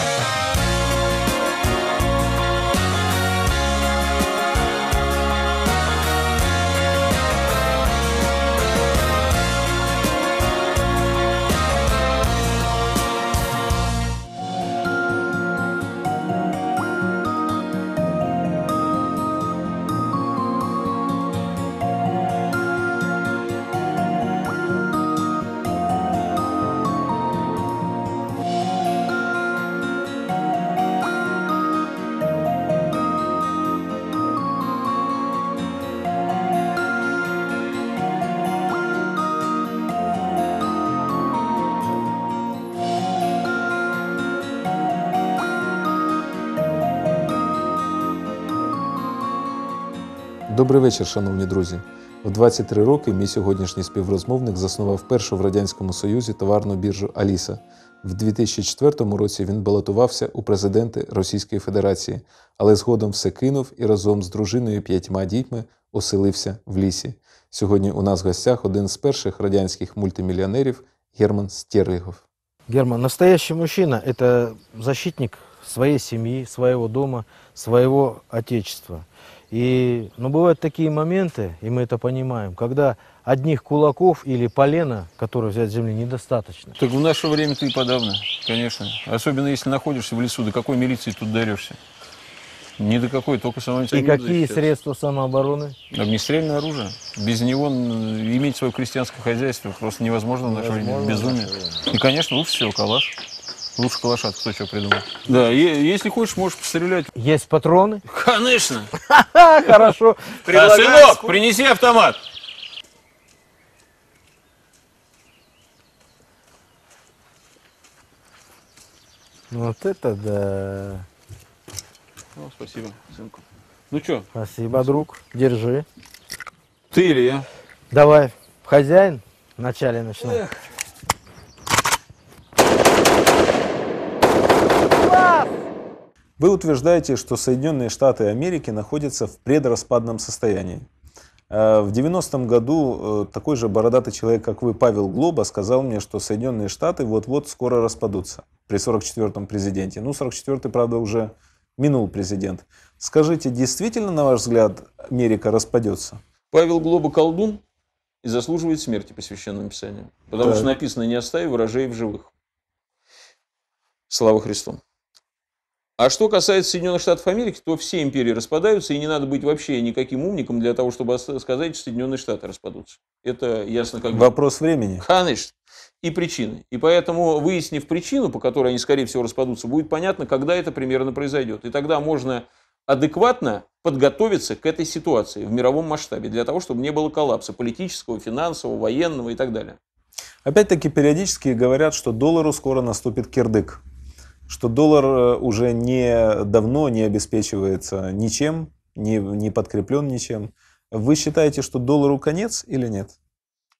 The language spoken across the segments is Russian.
Bye. Добрий вечір, шановні друзі. В 23 роки мій сьогоднішній співрозмовник заснував першу в радянському Союзі товарну біржу Аліса. В 2004 році він балотувався у президенти Російської Федерації, але згодом все кинув і разом з дружиною п'ятьма дітьми оселився в лісі. Сьогодні у нас в гостях один з перших радянських мультимільйонерів Герман Стерлігов. Герман, настоящий мужчина – це защитник своєї сім'ї, свого дому, свого отечества. И, но ну, бывают такие моменты, и мы это понимаем, когда одних кулаков или полена, которые взять с земли, недостаточно. Так в наше время ты подавно, конечно. Особенно если находишься в лесу, до какой милиции тут дарешься? Ни до какой, только самообороны. И какие защищаться. средства самообороны? Огнестрельное оружие. Без него иметь свое крестьянское хозяйство просто невозможно в наше время. Безумие. И, конечно, лучше всего калаш. Лучше калашат, кто что придумал. Да, если хочешь, можешь пострелять. Есть патроны? Конечно. Хорошо. сынок, принеси автомат. Вот это да. Ну, спасибо, сынку. Ну что? Спасибо, друг. Держи. Ты или я? Давай, хозяин, вначале начинай. Эх. Вы утверждаете, что Соединенные Штаты Америки находятся в предраспадном состоянии. Э, в 90-м году э, такой же бородатый человек, как вы, Павел Глоба, сказал мне, что Соединенные Штаты вот-вот скоро распадутся при 44-м президенте. Ну, 44-й, правда, уже минул президент. Скажите, действительно, на ваш взгляд, Америка распадется? Павел Глоба колдун и заслуживает смерти по священному писанию. Потому да. что написано «не остави вражей в живых». Слава Христу! А что касается Соединенных Штатов Америки, то все империи распадаются, и не надо быть вообще никаким умником для того, чтобы сказать, что Соединенные Штаты распадутся. Это ясно как Вопрос бы. времени. Конечно. И причины. И поэтому, выяснив причину, по которой они, скорее всего, распадутся, будет понятно, когда это примерно произойдет. И тогда можно адекватно подготовиться к этой ситуации в мировом масштабе, для того, чтобы не было коллапса политического, финансового, военного и так далее. Опять-таки периодически говорят, что доллару скоро наступит кирдык что доллар э, уже не давно не обеспечивается ничем, не, не подкреплен ничем. Вы считаете, что доллару конец или нет?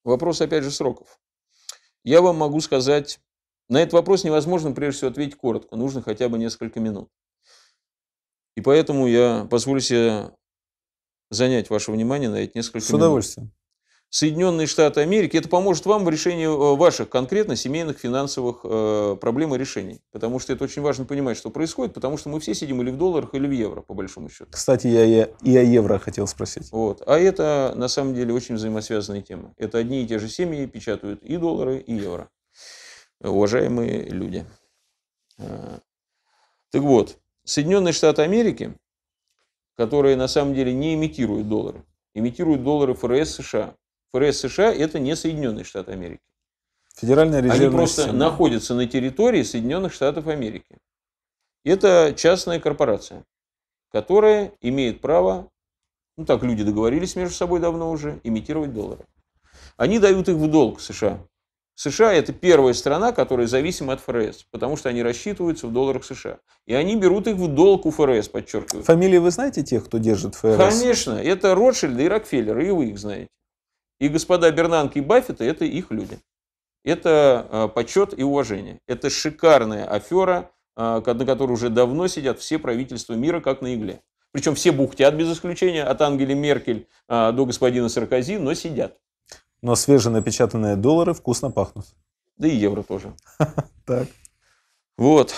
Вопрос опять же сроков. Я вам могу сказать, на этот вопрос невозможно прежде всего ответить коротко, нужно хотя бы несколько минут. И поэтому я позволю себе занять ваше внимание на эти несколько минут. С удовольствием. Соединенные Штаты Америки, это поможет вам в решении э, ваших конкретно семейных финансовых э, проблем и решений. Потому что это очень важно понимать, что происходит, потому что мы все сидим или в долларах, или в евро, по большому счету. Кстати, я и о евро хотел спросить. Вот. А это, на самом деле, очень взаимосвязанная тема. Это одни и те же семьи печатают и доллары, и евро. Уважаемые люди. Э, так вот, Соединенные Штаты Америки, которые на самом деле не имитируют доллары, имитируют доллары ФРС США, ФРС США это не Соединенные Штаты Америки. Федеральная резервная Они просто система. находятся на территории Соединенных Штатов Америки. Это частная корпорация, которая имеет право, ну так люди договорились между собой давно уже, имитировать доллары. Они дают их в долг США. США – это первая страна, которая зависима от ФРС, потому что они рассчитываются в долларах США. И они берут их в долг у ФРС, подчеркиваю. Фамилии вы знаете тех, кто держит ФРС? Конечно, это Ротшильды и Рокфеллеры, и вы их знаете. И господа Бернанки и Баффеты – это их люди. Это э, почет и уважение. Это шикарная афера, э, на которой уже давно сидят все правительства мира, как на игле. Причем все бухтят без исключения, от Ангели Меркель э, до господина Саркози, но сидят. Но свеженапечатанные доллары вкусно пахнут. Да и евро тоже. Так. Вот.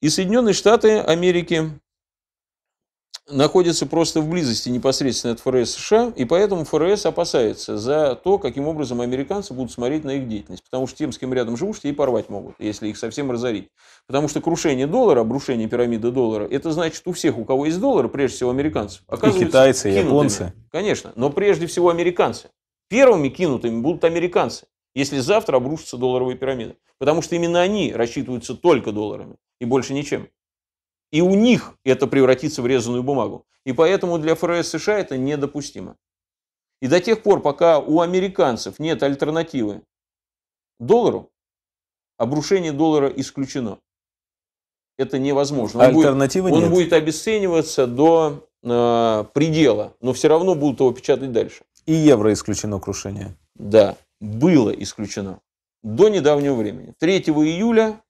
И Соединенные Штаты Америки находится просто в близости непосредственно от ФРС США, и поэтому ФРС опасается за то, каким образом американцы будут смотреть на их деятельность. Потому что тем, с кем рядом живут, и порвать могут, если их совсем разорить. Потому что крушение доллара, обрушение пирамиды доллара, это значит у всех, у кого есть доллар, прежде всего американцев, оказываются и китайцы, кинутыми. японцы. Конечно, но прежде всего американцы. Первыми кинутыми будут американцы, если завтра обрушится долларовая пирамида. Потому что именно они рассчитываются только долларами и больше ничем. И у них это превратится в резаную бумагу. И поэтому для ФРС США это недопустимо. И до тех пор, пока у американцев нет альтернативы доллару, обрушение доллара исключено. Это невозможно. Он, Альтернативы будет, нет. он будет обесцениваться до э, предела, но все равно будут его печатать дальше. И евро исключено крушение. Да, было исключено до недавнего времени. 3 июля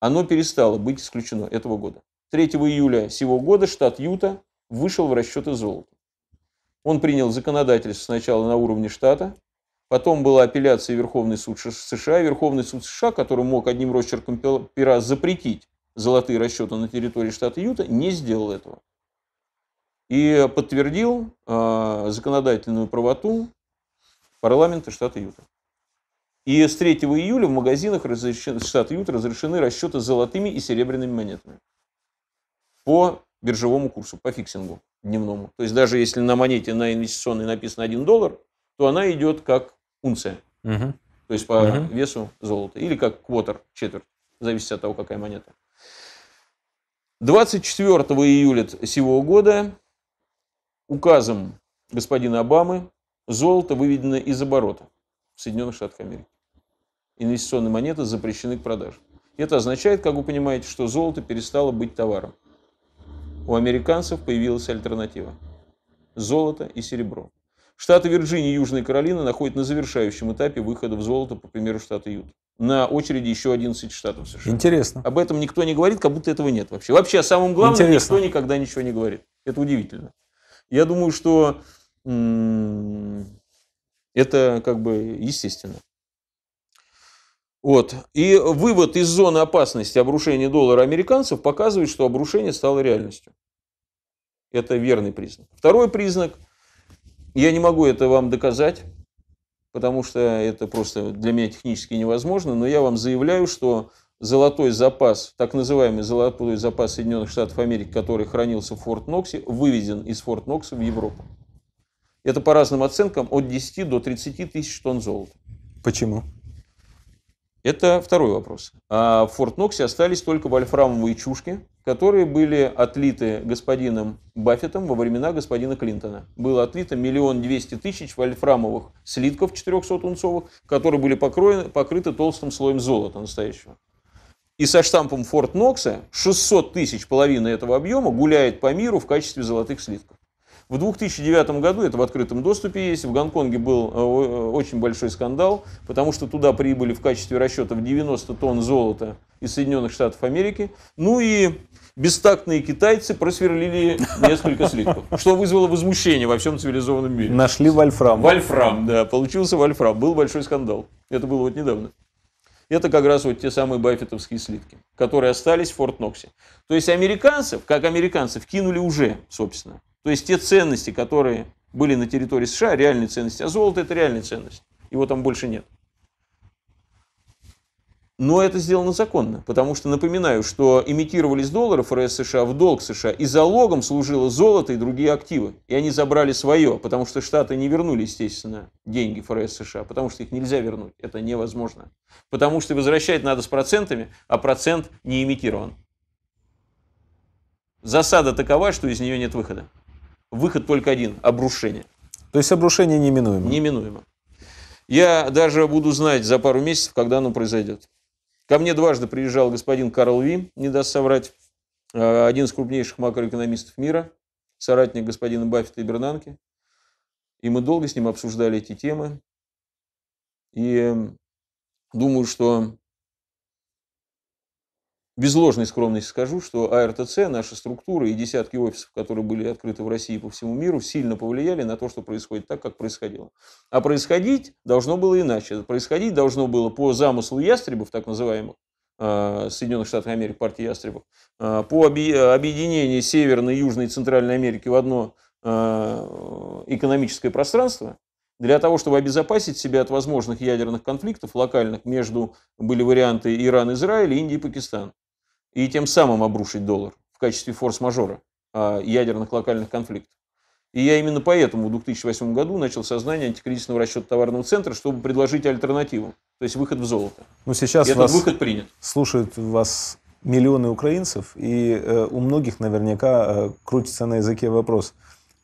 оно перестало быть исключено этого года. 3 июля сего года штат Юта вышел в расчеты золота. Он принял законодательство сначала на уровне штата, потом была апелляция Верховный суд США, Верховный суд США, который мог одним росчерком пера запретить золотые расчеты на территории штата Юта, не сделал этого. И подтвердил э, законодательную правоту парламента штата Юта. И с 3 июля в магазинах разрешен, штата Ют разрешены расчеты золотыми и серебряными монетами по биржевому курсу, по фиксингу дневному. То есть даже если на монете на инвестиционной написано 1 доллар, то она идет как унция. Угу. То есть по угу. весу золота. Или как квотер, четверть. Зависит от того, какая монета. 24 июля сего года указом господина Обамы золото выведено из оборота в Соединенных Штатах Америки инвестиционные монеты запрещены к продаже. Это означает, как вы понимаете, что золото перестало быть товаром. У американцев появилась альтернатива – золото и серебро. Штаты Вирджиния и Южная Каролина находят на завершающем этапе выхода в золото, по примеру, штата Юта. На очереди еще 11 штатов США. Интересно. Об этом никто не говорит, как будто этого нет вообще. Вообще о самом главном Интересно. никто никогда ничего не говорит. Это удивительно. Я думаю, что это как бы естественно. Вот. И вывод из зоны опасности обрушения доллара американцев показывает, что обрушение стало реальностью. Это верный признак. Второй признак, я не могу это вам доказать, потому что это просто для меня технически невозможно, но я вам заявляю, что золотой запас, так называемый золотой запас Соединенных Штатов Америки, который хранился в Форт-Ноксе, выведен из Форт-Нокса в Европу. Это по разным оценкам от 10 до 30 тысяч тонн золота. Почему? Это второй вопрос. А в Форт-Ноксе остались только вольфрамовые чушки, которые были отлиты господином Баффетом во времена господина Клинтона. Было отлито миллион двести тысяч вольфрамовых слитков 400-унцовых, которые были покроены, покрыты толстым слоем золота настоящего. И со штампом Форт Нокса 600 тысяч половины этого объема гуляет по миру в качестве золотых слитков. В 2009 году, это в открытом доступе есть, в Гонконге был э, э, очень большой скандал, потому что туда прибыли в качестве расчетов 90 тонн золота из Соединенных Штатов Америки. Ну и бестактные китайцы просверлили несколько слитков, что вызвало возмущение во всем цивилизованном мире. Нашли вольфрам. Вольфрам, да, получился вольфрам. Был большой скандал. Это было вот недавно. Это как раз вот те самые баффетовские слитки, которые остались в Форт Ноксе. То есть американцев, как американцев, кинули уже, собственно. То есть те ценности, которые были на территории США, реальные ценности, а золото это реальная ценность. Его там больше нет. Но это сделано законно, потому что, напоминаю, что имитировались доллары ФРС США в долг США, и залогом служило золото и другие активы. И они забрали свое, потому что Штаты не вернули, естественно, деньги ФРС США, потому что их нельзя вернуть, это невозможно. Потому что возвращать надо с процентами, а процент не имитирован. Засада такова, что из нее нет выхода выход только один – обрушение. То есть обрушение неминуемо? Неминуемо. Я даже буду знать за пару месяцев, когда оно произойдет. Ко мне дважды приезжал господин Карл Ви, не даст соврать, э, один из крупнейших макроэкономистов мира, соратник господина Баффета и Бернанки. И мы долго с ним обсуждали эти темы. И думаю, что без ложной скромности скажу, что АРТЦ, наши структуры и десятки офисов, которые были открыты в России и по всему миру, сильно повлияли на то, что происходит так, как происходило. А происходить должно было иначе. Происходить должно было по замыслу ястребов, так называемых, а, Соединенных Штатов Америки, партии ястребов, а, по объединению Северной, Южной и Центральной Америки в одно а, экономическое пространство, для того, чтобы обезопасить себя от возможных ядерных конфликтов локальных между, были варианты Иран-Израиль, Индия и Пакистан. И тем самым обрушить доллар в качестве форс-мажора а, ядерных локальных конфликтов. И я именно поэтому в 2008 году начал создание антикризисного расчета товарного центра, чтобы предложить альтернативу, то есть выход в золото. Но ну, сейчас и этот выход принят. Слушают вас миллионы украинцев, и э, у многих наверняка э, крутится на языке вопрос,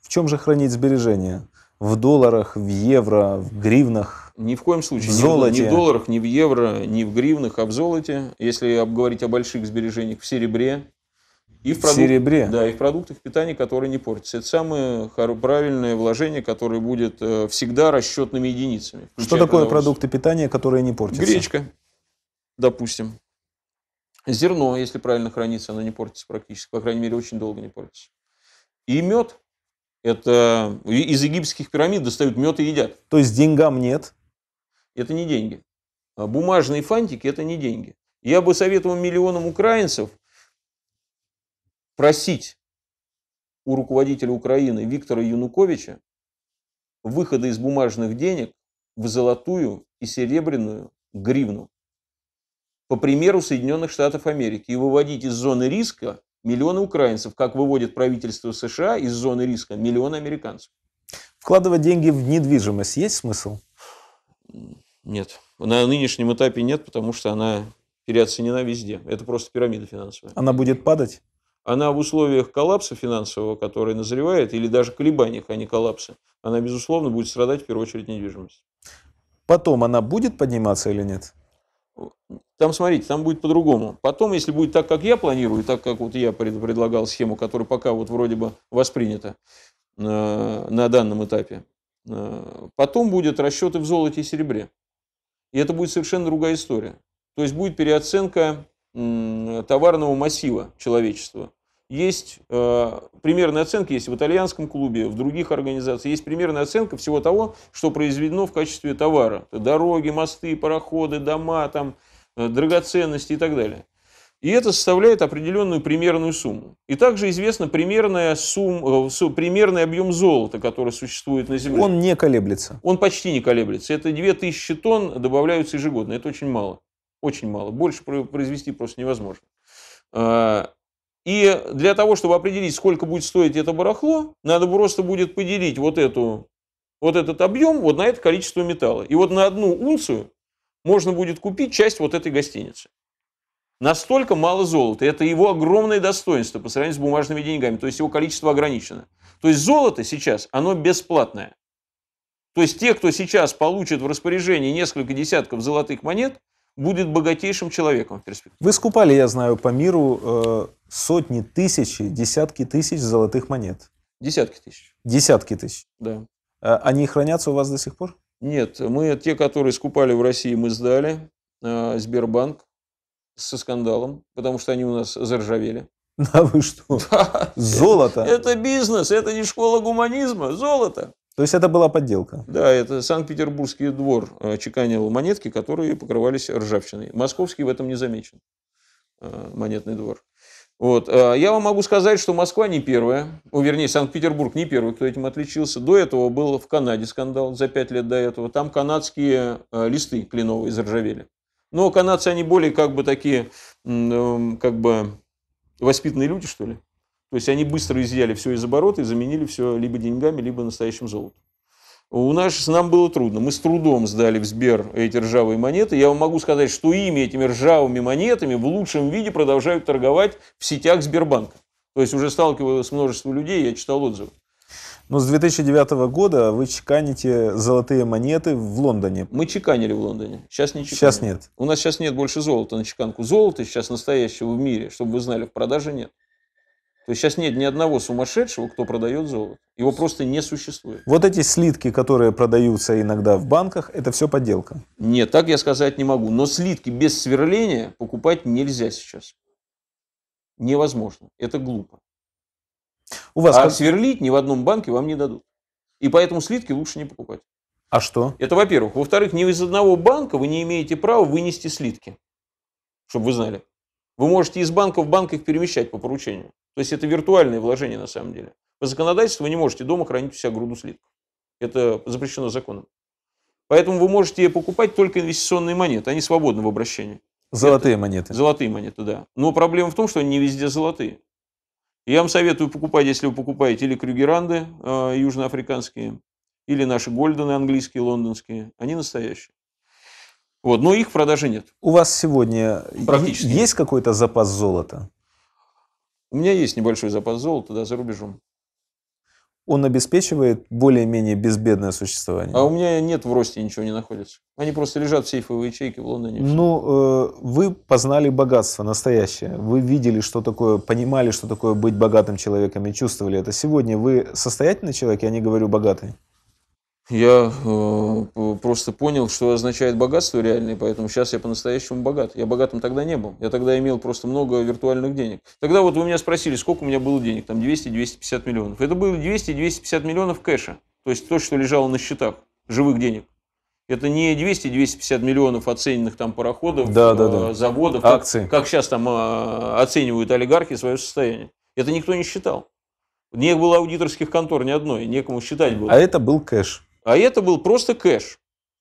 в чем же хранить сбережения? в долларах, в евро, в гривнах? Ни в коем случае. В золоте. Ни в долларах, ни в евро, ни в гривнах, а в золоте. Если говорить о больших сбережениях, в серебре. И в, продук... в серебре? Да, и в продуктах питания, которые не портятся. Это самое правильное вложение, которое будет э, всегда расчетными единицами. Что такое продукты питания, которые не портятся? Гречка, допустим. Зерно, если правильно хранится, оно не портится практически. По крайней мере, очень долго не портится. И мед – это из египетских пирамид достают мед и едят. То есть деньгам нет? Это не деньги. А бумажные фантики – это не деньги. Я бы советовал миллионам украинцев просить у руководителя Украины Виктора Януковича выхода из бумажных денег в золотую и серебряную гривну по примеру Соединенных Штатов Америки и выводить из зоны риска миллионы украинцев, как выводит правительство США из зоны риска, миллионы американцев. Вкладывать деньги в недвижимость есть смысл? Нет. На нынешнем этапе нет, потому что она переоценена везде. Это просто пирамида финансовая. Она будет падать? Она в условиях коллапса финансового, который назревает, или даже колебаниях, а не коллапса, она, безусловно, будет страдать в первую очередь недвижимость. Потом она будет подниматься или нет? Там, смотрите, там будет по-другому. Потом, если будет так, как я планирую, так, как вот я предлагал схему, которая пока вот вроде бы воспринята э, на данном этапе, э, потом будут расчеты в золоте и серебре. И это будет совершенно другая история. То есть будет переоценка товарного массива человечества есть э, примерная оценка, есть в итальянском клубе, в других организациях, есть примерная оценка всего того, что произведено в качестве товара. дороги, мосты, пароходы, дома, там, э, драгоценности и так далее. И это составляет определенную примерную сумму. И также известна примерная сумма, э, примерный объем золота, который существует на Земле. Он не колеблется. Он почти не колеблется. Это 2000 тонн добавляются ежегодно. Это очень мало. Очень мало. Больше произвести просто невозможно. А, и для того, чтобы определить, сколько будет стоить это барахло, надо просто будет поделить вот, эту, вот этот объем вот на это количество металла. И вот на одну унцию можно будет купить часть вот этой гостиницы. Настолько мало золота. Это его огромное достоинство по сравнению с бумажными деньгами. То есть его количество ограничено. То есть золото сейчас, оно бесплатное. То есть те, кто сейчас получит в распоряжении несколько десятков золотых монет, будет богатейшим человеком в перспективе. Вы скупали, я знаю, по миру э, сотни, тысяч, десятки тысяч золотых монет. Десятки тысяч. Десятки тысяч. Да. А они хранятся у вас до сих пор? Нет, мы те, которые скупали в России, мы сдали. А, Сбербанк со скандалом, потому что они у нас заржавели. Да вы что? Да. Золото. Это бизнес, это не школа гуманизма, золото. То есть это была подделка? Да, это Санкт-Петербургский двор а, чеканил монетки, которые покрывались ржавчиной. Московский в этом не замечен, монетный двор. Вот. А, я вам могу сказать, что Москва не первая, о, ну, вернее, Санкт-Петербург не первый, кто этим отличился. До этого был в Канаде скандал, за пять лет до этого. Там канадские а, листы кленовые заржавели. Но канадцы, они более как бы такие, эм, как бы воспитанные люди, что ли. То есть они быстро изъяли все из оборота и заменили все либо деньгами, либо настоящим золотом. У нас с нам было трудно. Мы с трудом сдали в Сбер эти ржавые монеты. Я вам могу сказать, что ими, этими ржавыми монетами, в лучшем виде продолжают торговать в сетях Сбербанка. То есть уже сталкивалось множество людей, я читал отзывы. Но ну, с 2009 года вы чеканите золотые монеты в Лондоне. Мы чеканили в Лондоне. Сейчас не чеканим. Сейчас нет. У нас сейчас нет больше золота на чеканку. Золото сейчас настоящего в мире, чтобы вы знали, в продаже нет. То есть сейчас нет ни одного сумасшедшего, кто продает золото. Его просто не существует. Вот эти слитки, которые продаются иногда в банках, это все подделка? Нет, так я сказать не могу. Но слитки без сверления покупать нельзя сейчас. Невозможно. Это глупо. У вас а как... сверлить ни в одном банке вам не дадут. И поэтому слитки лучше не покупать. А что? Это во-первых. Во-вторых, ни из одного банка вы не имеете права вынести слитки. Чтобы вы знали. Вы можете из банка в банк их перемещать по поручению. То есть это виртуальные вложения на самом деле. По законодательству вы не можете дома хранить у себя груду слитков. Это запрещено законом. Поэтому вы можете покупать только инвестиционные монеты, они свободны в обращении. Золотые это, монеты. Золотые монеты, да. Но проблема в том, что они не везде золотые. Я вам советую покупать, если вы покупаете или крюгеранды э, южноафриканские, или наши гольдены английские, лондонские, они настоящие. Вот, но их продажи нет. У вас сегодня Практически есть какой-то запас золота? У меня есть небольшой запас золота, да, за рубежом. Он обеспечивает более-менее безбедное существование. А у меня нет в росте ничего не находится. Они просто лежат в сейфовой ячейке в Лондоне. Ну, э, вы познали богатство настоящее. Вы видели, что такое, понимали, что такое быть богатым человеком и чувствовали это. Сегодня вы состоятельный человек, я не говорю богатый. Я э, просто понял, что означает богатство реальное, поэтому сейчас я по-настоящему богат. Я богатым тогда не был. Я тогда имел просто много виртуальных денег. Тогда вот вы меня спросили, сколько у меня было денег, там 200-250 миллионов. Это было 200-250 миллионов кэша, то есть то, что лежало на счетах, живых денег. Это не 200-250 миллионов оцененных там пароходов, да, э, да, да. заводов, акций. Как, как сейчас там э, оценивают олигархи свое состояние. Это никто не считал. Не было аудиторских контор ни одной, некому считать было. А это был кэш. А это был просто кэш.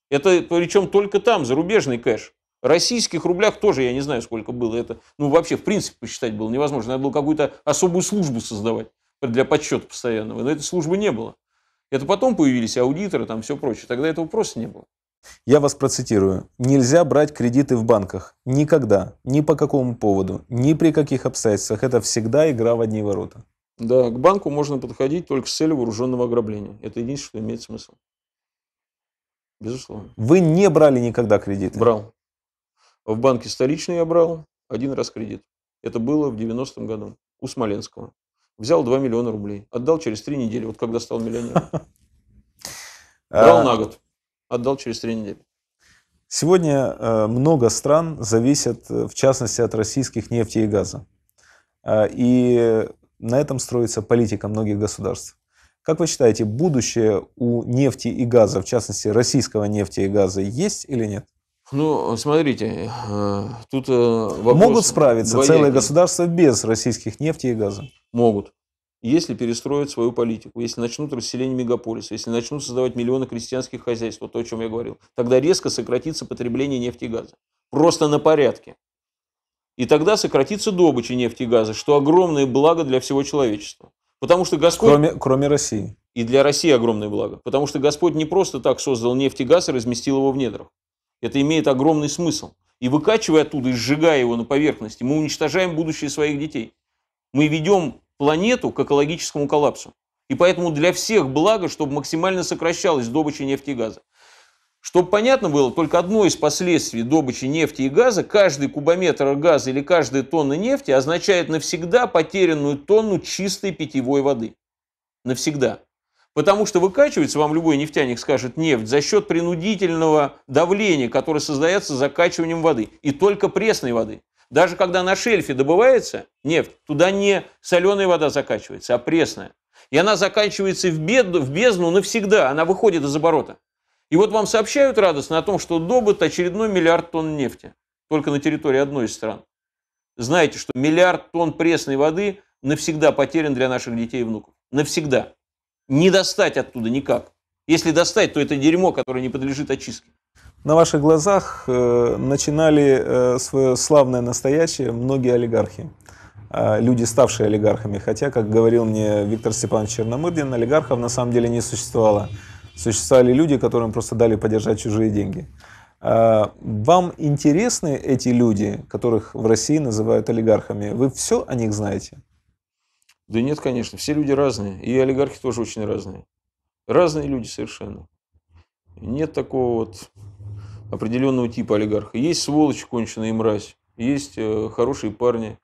Это причем только там, зарубежный кэш. В российских рублях тоже я не знаю, сколько было это. Ну, вообще, в принципе, посчитать было невозможно. Надо было какую-то особую службу создавать для подсчета постоянного. Но этой службы не было. Это потом появились аудиторы, там все прочее. Тогда этого просто не было. Я вас процитирую. Нельзя брать кредиты в банках. Никогда. Ни по какому поводу. Ни при каких обстоятельствах. Это всегда игра в одни ворота. Да, к банку можно подходить только с целью вооруженного ограбления. Это единственное, что имеет смысл. Безусловно. Вы не брали никогда кредиты? Брал. В банке столичный я брал один раз кредит. Это было в 90-м году у Смоленского. Взял 2 миллиона рублей. Отдал через 3 недели, вот когда стал миллионером. Брал а, на год. Отдал через 3 недели. Сегодня э, много стран зависят, э, в частности, от российских нефти и газа. А, и на этом строится политика многих государств. Как вы считаете, будущее у нефти и газа, в частности российского нефти и газа, есть или нет? Ну, смотрите, э, тут э, вопрос... Могут справиться двоякий. целые государства без российских нефти и газа? Могут. Если перестроят свою политику, если начнут расселение мегаполиса, если начнут создавать миллионы крестьянских хозяйств, вот то, о чем я говорил, тогда резко сократится потребление нефти и газа. Просто на порядке. И тогда сократится добыча нефти и газа, что огромное благо для всего человечества. Потому что Господь... Кроме, кроме России. И для России огромное благо. Потому что Господь не просто так создал нефть и газ и разместил его в недрах. Это имеет огромный смысл. И выкачивая оттуда, и сжигая его на поверхности, мы уничтожаем будущее своих детей. Мы ведем планету к экологическому коллапсу. И поэтому для всех благо, чтобы максимально сокращалась добыча нефти и газа. Чтобы понятно было, только одно из последствий добычи нефти и газа, каждый кубометр газа или каждая тонна нефти означает навсегда потерянную тонну чистой питьевой воды. Навсегда. Потому что выкачивается, вам любой нефтяник скажет, нефть за счет принудительного давления, которое создается закачиванием воды. И только пресной воды. Даже когда на шельфе добывается нефть, туда не соленая вода закачивается, а пресная. И она заканчивается в, бед, в бездну навсегда, она выходит из оборота. И вот вам сообщают радостно о том, что добыт очередной миллиард тонн нефти только на территории одной из стран. Знаете, что миллиард тонн пресной воды навсегда потерян для наших детей и внуков. Навсегда. Не достать оттуда никак. Если достать, то это дерьмо, которое не подлежит очистке. На ваших глазах э, начинали э, свое славное настоящее многие олигархи. Э, люди, ставшие олигархами. Хотя, как говорил мне Виктор Степанович Черномырдин, олигархов на самом деле не существовало существовали люди, которым просто дали подержать чужие деньги. А, вам интересны эти люди, которых в России называют олигархами? Вы все о них знаете? Да нет, конечно. Все люди разные. И олигархи тоже очень разные. Разные люди совершенно. Нет такого вот определенного типа олигарха. Есть сволочь конченая и мразь. Есть э, хорошие парни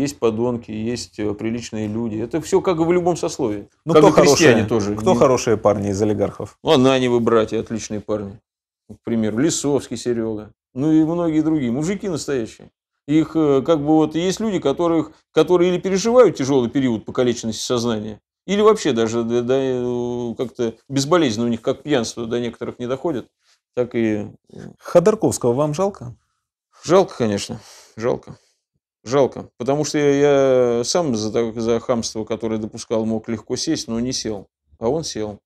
есть подонки, есть э, приличные люди. Это все как в любом сословии. Ну, кто крестьяне хорошие, тоже. Кто Не... хорошие парни из олигархов? Ну, Ананевы братья, отличные парни. Например, Лисовский Серега. Ну и многие другие. Мужики настоящие. Их э, как бы вот есть люди, которых, которые или переживают тяжелый период покалеченности сознания, или вообще даже до, до, э, как-то безболезненно у них, как пьянство до некоторых не доходит, так и... Ходорковского вам жалко? Жалко, конечно, жалко. Жалко, потому что я, я сам за, за хамство, которое допускал, мог легко сесть, но не сел. А он сел.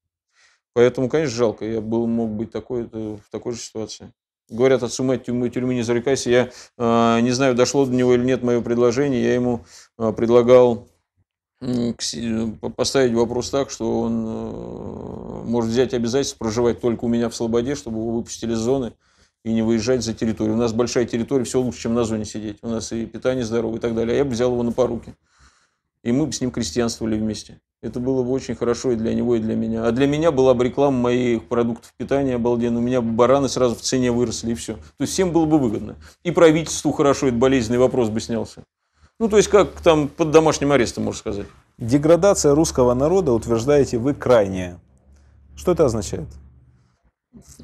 Поэтому, конечно, жалко. Я был, мог быть такой, э, в такой же ситуации. Говорят, от сумы тюрьмы, тюрьмы не зарекайся. Я э, не знаю, дошло до него или нет мое предложение. Я ему э, предлагал э, поставить вопрос так, что он э, может взять обязательство проживать только у меня в Слободе, чтобы его выпустили из зоны и не выезжать за территорию. У нас большая территория, все лучше, чем на зоне сидеть. У нас и питание здоровое и так далее. А я бы взял его на поруки. И мы бы с ним крестьянствовали вместе. Это было бы очень хорошо и для него, и для меня. А для меня была бы реклама моих продуктов питания обалденно. У меня бы бараны сразу в цене выросли, и все. То есть всем было бы выгодно. И правительству хорошо, этот болезненный вопрос бы снялся. Ну, то есть как там под домашним арестом, можно сказать. Деградация русского народа, утверждаете вы, крайняя. Что это означает?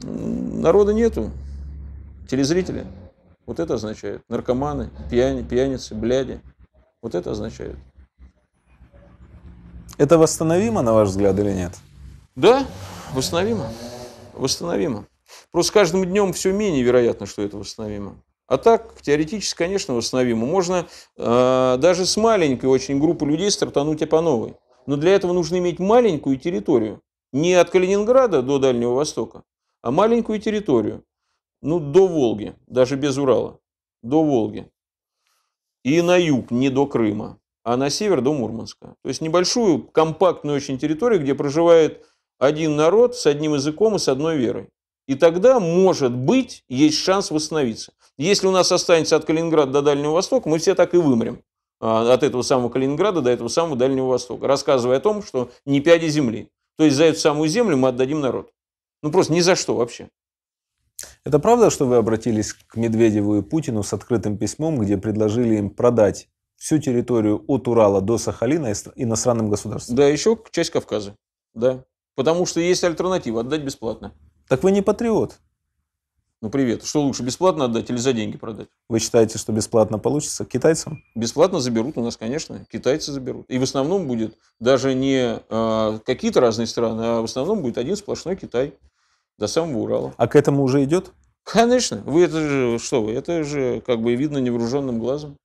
Народа нету. Телезрители. Вот это означает. Наркоманы, пьяни, пьяницы, бляди. Вот это означает. Это восстановимо, на ваш взгляд, или нет? Да, восстановимо. Восстановимо. Просто с каждым днем все менее вероятно, что это восстановимо. А так, теоретически, конечно, восстановимо. Можно э, даже с маленькой очень группы людей стартануть по новой. Но для этого нужно иметь маленькую территорию. Не от Калининграда до Дальнего Востока, а маленькую территорию ну, до Волги, даже без Урала, до Волги. И на юг, не до Крыма, а на север до Мурманска. То есть небольшую, компактную очень территорию, где проживает один народ с одним языком и с одной верой. И тогда, может быть, есть шанс восстановиться. Если у нас останется от Калининграда до Дальнего Востока, мы все так и вымрем. А, от этого самого Калининграда до этого самого Дальнего Востока. Рассказывая о том, что не пяди земли. То есть за эту самую землю мы отдадим народ. Ну просто ни за что вообще. Это правда, что вы обратились к Медведеву и Путину с открытым письмом, где предложили им продать всю территорию от Урала до Сахалина иностранным государствам? Да, еще часть Кавказа. Да. Потому что есть альтернатива отдать бесплатно. Так вы не патриот. Ну привет. Что лучше, бесплатно отдать или за деньги продать? Вы считаете, что бесплатно получится китайцам? Бесплатно заберут у нас, конечно. Китайцы заберут. И в основном будет даже не э, какие-то разные страны, а в основном будет один сплошной Китай до самого Урала. А к этому уже идет? Конечно. Вы это же, что вы, это же как бы видно невооруженным глазом.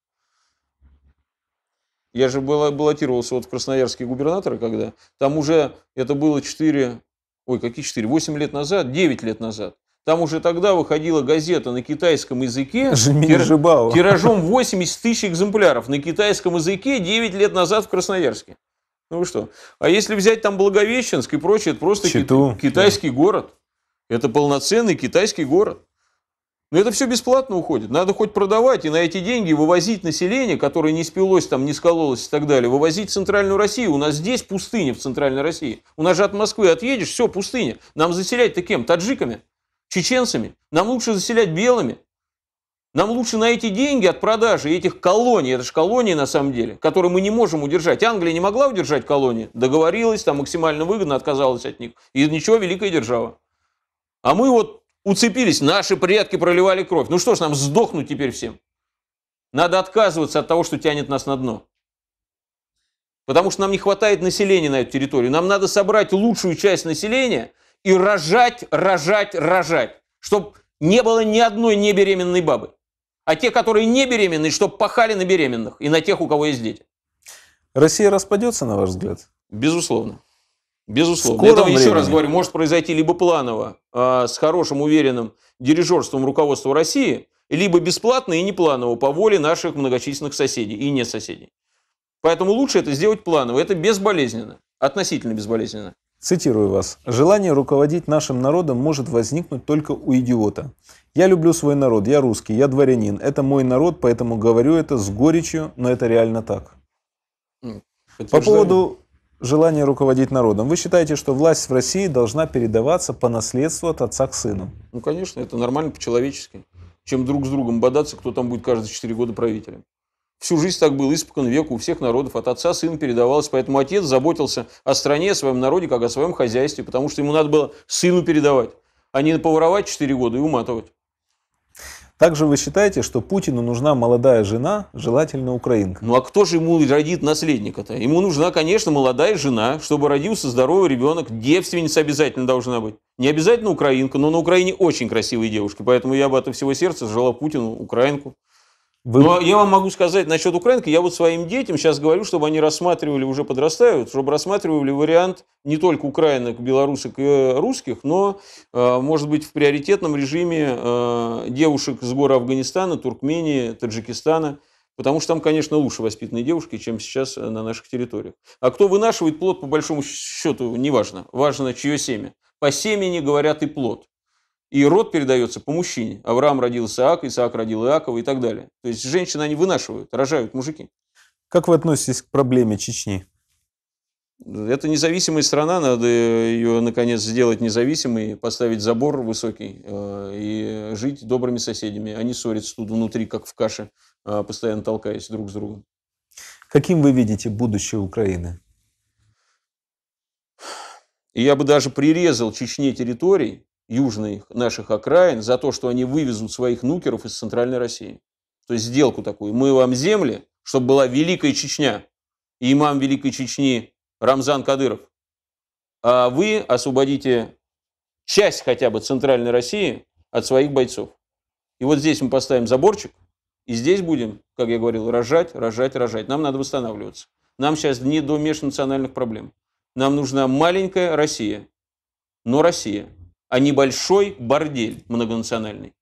Я же баллотировался вот в красноярские губернаторы, когда там уже это было 4, ой, какие 4, 8 лет назад, 9 лет назад. Там уже тогда выходила газета на китайском языке тираж, тиражом 80 тысяч экземпляров на китайском языке 9 лет назад в Красноярске. Ну вы что? А если взять там Благовещенск и прочее, это просто Читу, китайский да. город. Это полноценный китайский город. Но это все бесплатно уходит. Надо хоть продавать и на эти деньги вывозить население, которое не спилось, там, не скололось и так далее, вывозить в Центральную Россию. У нас здесь пустыня в Центральной России. У нас же от Москвы отъедешь, все, пустыня. Нам заселять-то Таджиками? Чеченцами? Нам лучше заселять белыми? Нам лучше на эти деньги от продажи этих колоний, это же колонии на самом деле, которые мы не можем удержать. Англия не могла удержать колонии, договорилась, там максимально выгодно отказалась от них. И ничего, великая держава. А мы вот уцепились, наши предки проливали кровь. Ну что ж, нам сдохнуть теперь всем. Надо отказываться от того, что тянет нас на дно. Потому что нам не хватает населения на эту территорию. Нам надо собрать лучшую часть населения и рожать, рожать, рожать. Чтобы не было ни одной небеременной бабы. А те, которые не беременны, чтобы пахали на беременных и на тех, у кого есть дети. Россия распадется, на ваш взгляд? Безусловно. Безусловно. Это, времени. еще раз говорю, может произойти либо планово, э, с хорошим, уверенным дирижерством руководства России, либо бесплатно и не планово, по воле наших многочисленных соседей и не соседей. Поэтому лучше это сделать планово. Это безболезненно, относительно безболезненно. Цитирую вас. «Желание руководить нашим народом может возникнуть только у идиота. Я люблю свой народ, я русский, я дворянин. Это мой народ, поэтому говорю это с горечью, но это реально так». По поводу желание руководить народом. Вы считаете, что власть в России должна передаваться по наследству от отца к сыну? Ну, конечно, это нормально по-человечески. Чем друг с другом бодаться, кто там будет каждые 4 года правителем. Всю жизнь так было, испокон веку, у всех народов. От отца сын передавался, поэтому отец заботился о стране, о своем народе, как о своем хозяйстве, потому что ему надо было сыну передавать, а не поворовать 4 года и уматывать. Также вы считаете, что Путину нужна молодая жена, желательно украинка? Ну а кто же ему родит наследника-то? Ему нужна, конечно, молодая жена, чтобы родился здоровый ребенок. Девственница обязательно должна быть. Не обязательно украинка, но на Украине очень красивые девушки. Поэтому я бы от всего сердца желал Путину украинку. Вы... Но я вам могу сказать насчет украинки. Я вот своим детям сейчас говорю, чтобы они рассматривали, уже подрастают, чтобы рассматривали вариант не только украинок, белорусок и э, русских, но, э, может быть, в приоритетном режиме э, девушек с гор Афганистана, Туркмении, Таджикистана. Потому что там, конечно, лучше воспитанные девушки, чем сейчас на наших территориях. А кто вынашивает плод, по большому счету, неважно. Важно, чье семя. По семени говорят и плод. И род передается по мужчине. Авраам родил Исаака, Исаак родил Иакова и так далее. То есть женщины, они вынашивают, рожают мужики. Как вы относитесь к проблеме Чечни? Это независимая страна, надо ее, наконец, сделать независимой, поставить забор высокий э, и жить добрыми соседями. Они ссорятся тут внутри, как в каше, э, постоянно толкаясь друг с другом. Каким вы видите будущее Украины? я бы даже прирезал Чечне территорий, южных наших окраин за то, что они вывезут своих нукеров из Центральной России. То есть сделку такую. Мы вам земли, чтобы была Великая Чечня и имам Великой Чечни Рамзан Кадыров. А вы освободите часть хотя бы Центральной России от своих бойцов. И вот здесь мы поставим заборчик, и здесь будем, как я говорил, рожать, рожать, рожать. Нам надо восстанавливаться. Нам сейчас не до межнациональных проблем. Нам нужна маленькая Россия, но Россия – а небольшой бордель многонациональный.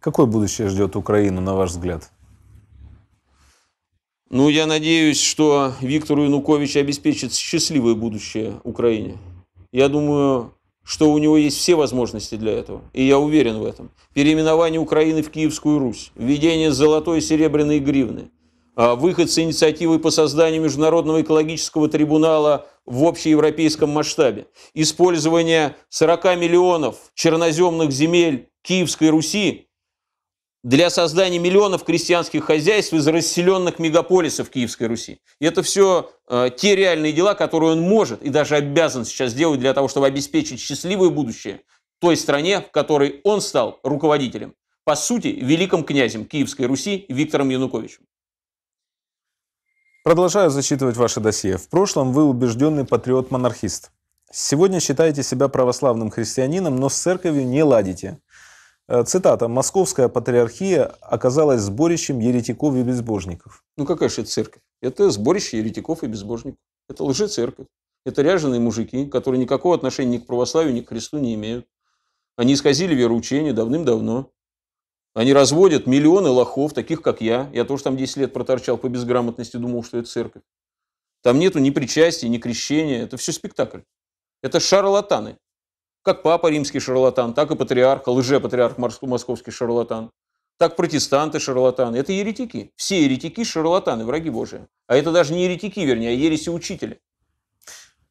Какое будущее ждет Украину, на ваш взгляд? Ну, я надеюсь, что Виктор Янукович обеспечит счастливое будущее Украине. Я думаю, что у него есть все возможности для этого, и я уверен в этом. Переименование Украины в Киевскую Русь, введение золотой и серебряной гривны, а выход с инициативой по созданию Международного экологического трибунала в общеевропейском масштабе. Использование 40 миллионов черноземных земель Киевской Руси для создания миллионов крестьянских хозяйств из расселенных мегаполисов Киевской Руси. И это все э, те реальные дела, которые он может и даже обязан сейчас делать для того, чтобы обеспечить счастливое будущее той стране, в которой он стал руководителем, по сути, великим князем Киевской Руси Виктором Януковичем. Продолжаю зачитывать ваше досье. В прошлом вы убежденный патриот-монархист. Сегодня считаете себя православным христианином, но с церковью не ладите. Э, цитата. «Московская патриархия оказалась сборищем еретиков и безбожников». Ну какая же это церковь? Это сборище еретиков и безбожников. Это лжецерковь. Это ряженые мужики, которые никакого отношения ни к православию, ни к Христу не имеют. Они исказили вероучение давным-давно. Они разводят миллионы лохов, таких как я. Я тоже там 10 лет проторчал по безграмотности, думал, что это церковь. Там нету ни причастия, ни крещения. Это все спектакль. Это шарлатаны. Как папа римский шарлатан, так и патриарх, лже-патриарх московский шарлатан. Так протестанты шарлатаны. Это еретики. Все еретики шарлатаны, враги Божии. А это даже не еретики, вернее, а ереси учителя.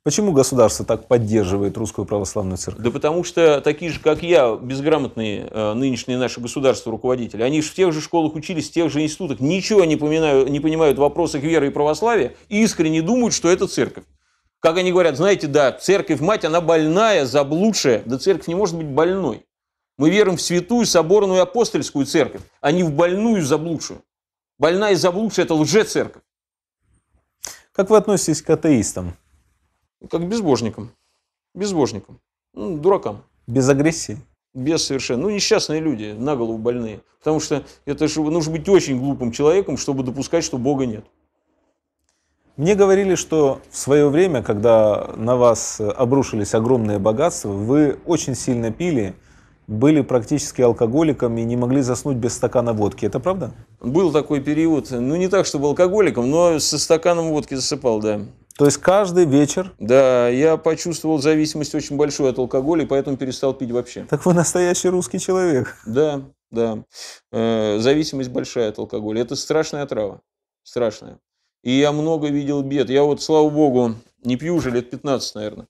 Почему государство так поддерживает русскую православную церковь? Да потому что такие же, как я, безграмотные э, нынешние наши государства руководители, они же в тех же школах учились, в тех же институтах, ничего не, поминают, не понимают в вопросах веры и православия, и искренне думают, что это церковь. Как они говорят, знаете, да, церковь мать, она больная, заблудшая. Да церковь не может быть больной. Мы верим в святую, соборную апостольскую церковь, а не в больную, заблудшую. Больная и заблудшая – это лже-церковь. Как вы относитесь к атеистам? Как безбожникам. Безбожникам. Ну, дуракам. Без агрессии? Без совершенно. Ну, несчастные люди, на голову больные. Потому что это же нужно быть очень глупым человеком, чтобы допускать, что Бога нет. Мне говорили, что в свое время, когда на вас обрушились огромные богатства, вы очень сильно пили, были практически алкоголиками и не могли заснуть без стакана водки. Это правда? Был такой период. Ну, не так, чтобы алкоголиком, но со стаканом водки засыпал, да. То есть каждый вечер? Да, я почувствовал зависимость очень большую от алкоголя, и поэтому перестал пить вообще. Так вы настоящий русский человек. Да, да. Э, зависимость большая от алкоголя. Это страшная трава. Страшная. И я много видел бед. Я вот, слава богу, не пью уже лет 15, наверное.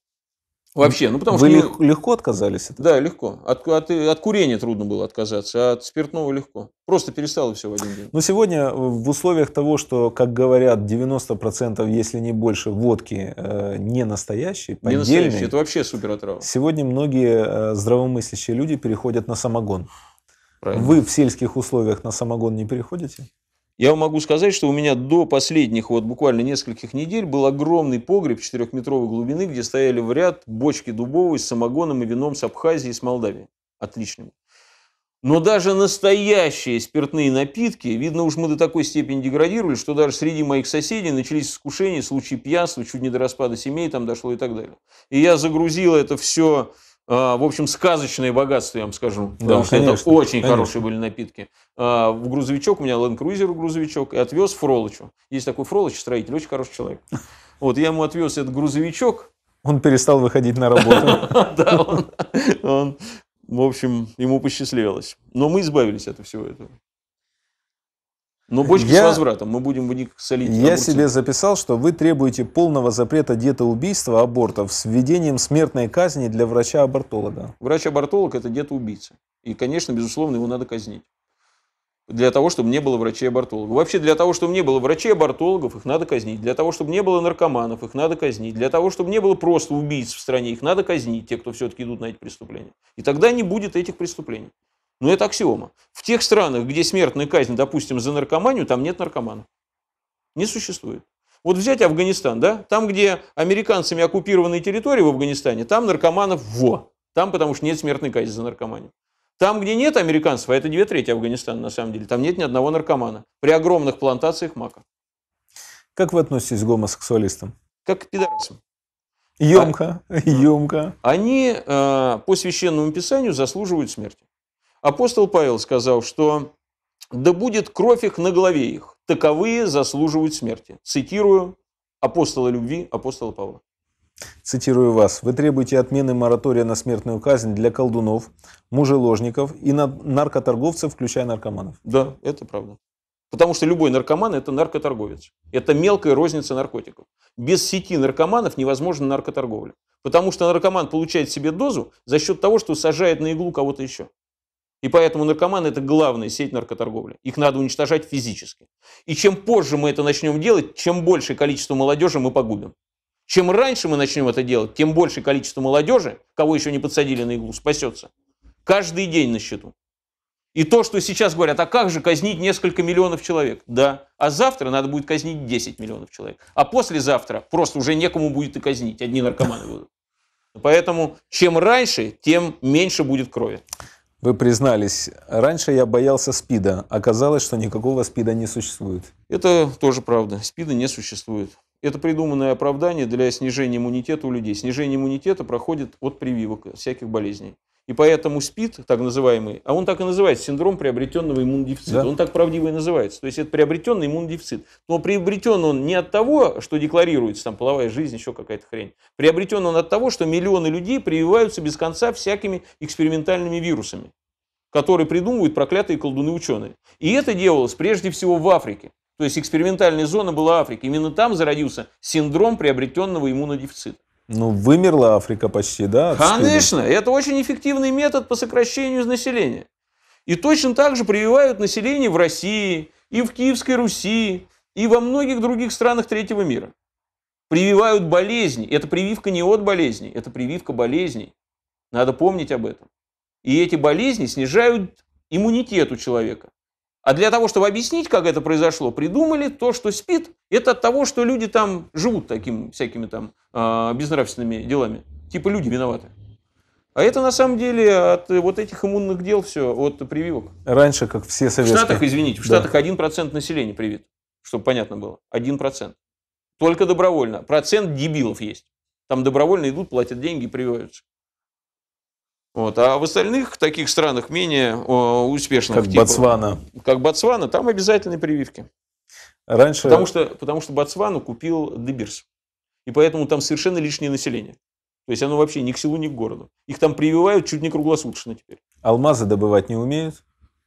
Вообще, ну потому Вы что... Вы легко отказались от этого? Да, легко. От, от, от курения трудно было отказаться, а от спиртного легко. Просто перестало все в один день. Но сегодня в условиях того, что, как говорят, 90%, если не больше, водки э, не настоящие, поддельные. Не настоящие, это вообще супер отрава. Сегодня многие э, здравомыслящие люди переходят на самогон. Правильно. Вы в сельских условиях на самогон не переходите? Я вам могу сказать, что у меня до последних вот буквально нескольких недель был огромный погреб четырехметровой глубины, где стояли в ряд бочки дубовые с самогоном и вином с Абхазии и с Молдавии. Отличными. Но даже настоящие спиртные напитки, видно, уж мы до такой степени деградировали, что даже среди моих соседей начались искушения, случаи пьянства, чуть не до распада семей там дошло и так далее. И я загрузил это все а, в общем, сказочное богатство, я вам скажу, да, потому что конечно, это очень конечно. хорошие были напитки. А, в грузовичок, у меня Land Cruiser грузовичок, и отвез Фролочу. Есть такой Фролоч, строитель, очень хороший человек. Вот, я ему отвез этот грузовичок. Он перестал выходить на работу. Да, он, в общем, ему посчастливилось. Но мы избавились от всего этого. Но бочки я, с возвратом, мы будем в них солить. Я огурцы. себе записал, что вы требуете полного запрета детоубийства абортов с введением смертной казни для врача-абортолога. Врач-абортолог – это детоубийца. И, конечно, безусловно, его надо казнить. Для того, чтобы не было врачей-абортологов. Вообще, для того, чтобы не было врачей-абортологов, их надо казнить. Для того, чтобы не было наркоманов, их надо казнить. Для того, чтобы не было просто убийц в стране, их надо казнить, те, кто все-таки идут на эти преступления. И тогда не будет этих преступлений. Ну это аксиома. В тех странах, где смертная казнь, допустим, за наркоманию, там нет наркоманов. Не существует. Вот взять Афганистан, да, там, где американцами оккупированные территории в Афганистане, там наркоманов во. Там потому что нет смертной казни за наркоманию. Там, где нет американцев, а это две трети Афганистана на самом деле, там нет ни одного наркомана. При огромных плантациях мака. Как вы относитесь к гомосексуалистам? Как к пидорасам. Емко, а, емко. Они э, по священному писанию заслуживают смерти. Апостол Павел сказал, что «да будет кровь их на голове их, таковые заслуживают смерти». Цитирую апостола любви, апостола Павла. Цитирую вас. Вы требуете отмены моратория на смертную казнь для колдунов, мужеложников и наркоторговцев, включая наркоманов. Да, это правда. Потому что любой наркоман – это наркоторговец. Это мелкая розница наркотиков. Без сети наркоманов невозможна наркоторговля. Потому что наркоман получает себе дозу за счет того, что сажает на иглу кого-то еще. И поэтому наркоманы – это главная сеть наркоторговли. Их надо уничтожать физически. И чем позже мы это начнем делать, чем большее количество молодежи мы погубим. Чем раньше мы начнем это делать, тем большее количество молодежи, кого еще не подсадили на иглу, спасется. Каждый день на счету. И то, что сейчас говорят, а как же казнить несколько миллионов человек? Да. А завтра надо будет казнить 10 миллионов человек. А послезавтра просто уже некому будет и казнить. Одни наркоманы будут. Поэтому чем раньше, тем меньше будет крови. Вы признались, раньше я боялся СПИДа. Оказалось, что никакого СПИДа не существует. Это тоже правда. СПИДа не существует. Это придуманное оправдание для снижения иммунитета у людей. Снижение иммунитета проходит от прививок, всяких болезней. И поэтому СПИД, так называемый, а он так и называется, синдром приобретенного иммунодефицита. Да. Он так правдиво и называется. То есть это приобретенный иммунодефицит. Но приобретен он не от того, что декларируется, там половая жизнь, еще какая-то хрень. Приобретен он от того, что миллионы людей прививаются без конца всякими экспериментальными вирусами, которые придумывают проклятые колдуны-ученые. И это делалось прежде всего в Африке. То есть экспериментальная зона была Африка. Именно там зародился синдром приобретенного иммунодефицита. Ну, вымерла Африка почти, да? Конечно, это очень эффективный метод по сокращению населения. И точно так же прививают население в России, и в Киевской Руси, и во многих других странах третьего мира. Прививают болезни. Это прививка не от болезней, это прививка болезней. Надо помнить об этом. И эти болезни снижают иммунитет у человека. А для того, чтобы объяснить, как это произошло, придумали то, что спит, это от того, что люди там живут такими всякими там э, безнравственными делами. Типа люди виноваты. А это на самом деле от вот этих иммунных дел все, от прививок. Раньше, как все советские. В Штатах, извините, в Штатах да. 1% населения привит, чтобы понятно было. 1%. Только добровольно. Процент дебилов есть. Там добровольно идут, платят деньги и прививаются. Вот. А в остальных таких странах менее успешных. Как типов, Ботсвана. Как Ботсвана, там обязательные прививки. Раньше... Потому, что, потому что Ботсвану купил Дебирс. И поэтому там совершенно лишнее население. То есть оно вообще ни к селу, ни к городу. Их там прививают чуть не круглосуточно теперь. Алмазы добывать не умеют?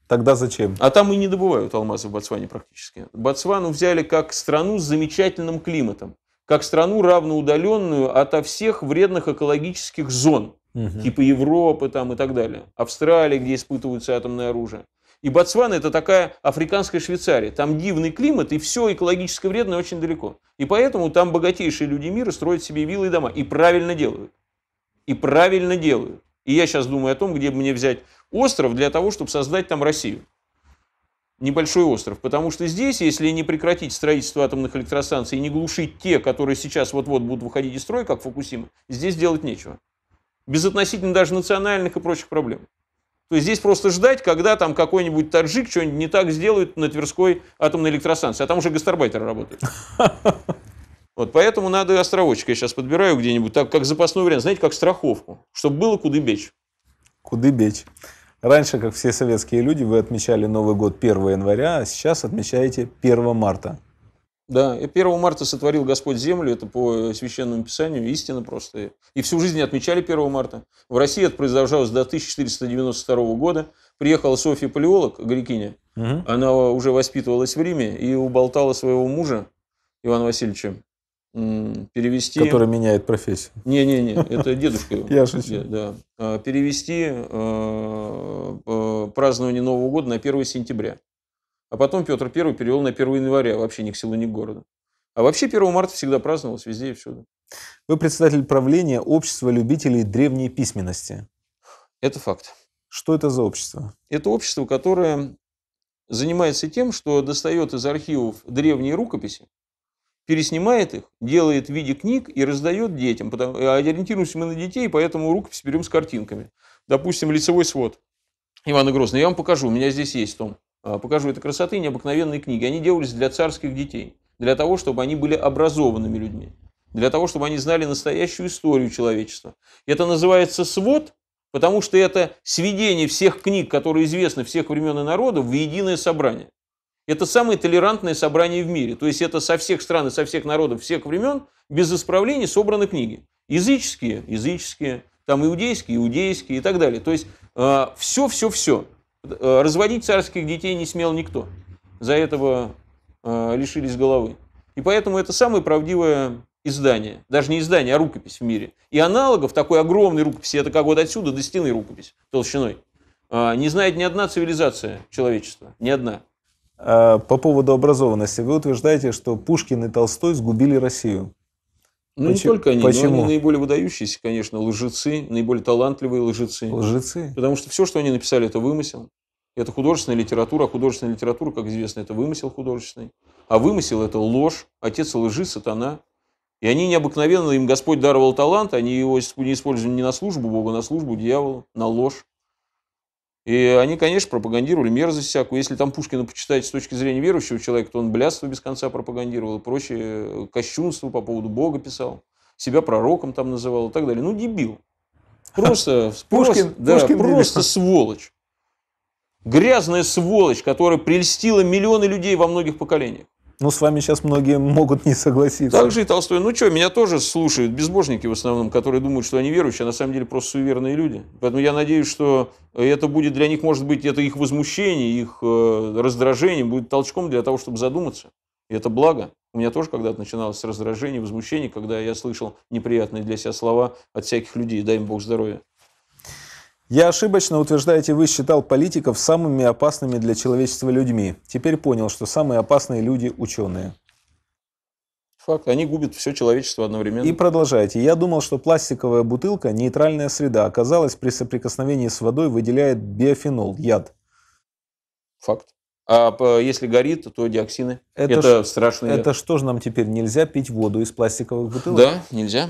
Тогда зачем? А там и не добывают алмазы в Ботсване практически. Ботсвану взяли как страну с замечательным климатом. Как страну равноудаленную ото всех вредных экологических зон угу. типа Европы там и так далее. Австралия, где испытывается атомное оружие. И Ботсвана – это такая африканская Швейцария. Там дивный климат, и все экологически вредно очень далеко. И поэтому там богатейшие люди мира строят себе виллы и дома. И правильно делают. И правильно делают. И я сейчас думаю о том, где бы мне взять остров для того, чтобы создать там Россию. Небольшой остров. Потому что здесь, если не прекратить строительство атомных электростанций и не глушить те, которые сейчас вот-вот будут выходить из строя, как Фукусима, здесь делать нечего безотносительно даже национальных и прочих проблем. То есть здесь просто ждать, когда там какой-нибудь таджик что-нибудь не так сделает на Тверской атомной электростанции, а там уже гастарбайтеры работают. Вот, поэтому надо островочек я сейчас подбираю где-нибудь, так как запасной вариант, знаете, как страховку, чтобы было куды бечь. Куды бечь. Раньше, как все советские люди, вы отмечали Новый год 1 января, а сейчас отмечаете 1 марта. Да, и 1 марта сотворил Господь землю, это по священному писанию, истина просто. И всю жизнь отмечали 1 марта. В России это продолжалось до 1492 года. Приехала Софья Палеолог, грекиня, угу. она уже воспитывалась в Риме и уболтала своего мужа, Ивана Васильевича, перевести... Который меняет профессию. Не-не-не, это дедушка Я шучу. Да. А, перевести э, празднование Нового года на 1 сентября. А потом Петр I перевел на 1 января, вообще ни к селу, ни к городу. А вообще 1 марта всегда праздновалось везде и всюду. Вы председатель правления Общества любителей древней письменности. Это факт. Что это за общество? Это общество, которое занимается тем, что достает из архивов древние рукописи, переснимает их, делает в виде книг и раздает детям. Потому, э, ориентируемся мы на детей, поэтому рукопись берем с картинками. Допустим, лицевой свод Ивана Грозного. Я вам покажу, у меня здесь есть том. А, покажу это красоты, необыкновенные книги. Они делались для царских детей, для того, чтобы они были образованными людьми, для того, чтобы они знали настоящую историю человечества. Это называется свод, потому что это сведение всех книг, которые известны всех времен и народов, в единое собрание. Это самое толерантное собрание в мире. То есть это со всех стран и со всех народов, всех времен, без исправлений собраны книги. Языческие, языческие, там иудейские, иудейские и так далее. То есть а, все-все-все. Э, разводить царских детей не смел никто. За этого э, лишились головы. И поэтому это самое правдивое издание. Даже не издание, а рукопись в мире. И аналогов такой огромной рукописи, это как вот отсюда до стены рукопись толщиной, э, не знает ни одна цивилизация человечества. Ни одна. Э, по поводу образованности. Вы утверждаете, что Пушкин и Толстой сгубили Россию. Ну, Почему? не только они, Почему? но они наиболее выдающиеся, конечно, лжецы, наиболее талантливые лжецы. Лжецы? Потому что все, что они написали, это вымысел. Это художественная литература, а художественная литература, как известно, это вымысел художественный. А вымысел – это ложь, отец лжи, сатана. И они необыкновенно, им Господь даровал талант, они его не использовали не на службу Богу, а на службу дьяволу, на ложь. И они, конечно, пропагандировали мерзость всякую. Если там Пушкина почитать с точки зрения верующего человека, то он блядство без конца пропагандировал и прочее, э, кощунство по поводу Бога писал, себя пророком там называл и так далее. Ну, дебил. Просто, Пушкин, просто, да, Пушкин просто дебил. сволочь. Грязная сволочь, которая прельстила миллионы людей во многих поколениях. Но с вами сейчас многие могут не согласиться. Так же и Толстой. Ну что, меня тоже слушают безбожники в основном, которые думают, что они верующие, а на самом деле просто суеверные люди. Поэтому я надеюсь, что это будет для них, может быть, это их возмущение, их э, раздражение будет толчком для того, чтобы задуматься. И это благо. У меня тоже когда-то начиналось раздражение, возмущение, когда я слышал неприятные для себя слова от всяких людей. Дай им Бог здоровья. Я ошибочно, утверждаете вы, считал политиков самыми опасными для человечества людьми. Теперь понял, что самые опасные люди – ученые. Факт. Они губят все человечество одновременно. И продолжайте. Я думал, что пластиковая бутылка – нейтральная среда. Оказалось, при соприкосновении с водой выделяет биофенол – яд. Факт. А если горит, то диоксины. Это, это ш... страшный Это что же нам теперь? Нельзя пить воду из пластиковых бутылок? Да, нельзя.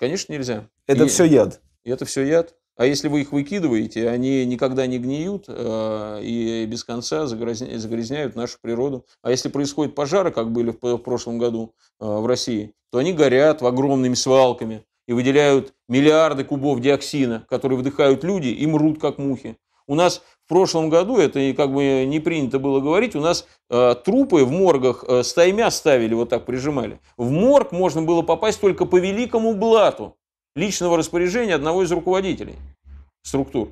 Конечно, нельзя. Это и... все яд? это все яд. А если вы их выкидываете, они никогда не гниют э, и без конца загрязняют нашу природу. А если происходят пожары, как были в прошлом году э, в России, то они горят в огромными свалками и выделяют миллиарды кубов диоксина, которые вдыхают люди и мрут как мухи. У нас в прошлом году, это как бы не принято было говорить, у нас э, трупы в моргах э, стаймя ставили, вот так прижимали. В морг можно было попасть только по великому блату личного распоряжения одного из руководителей структур.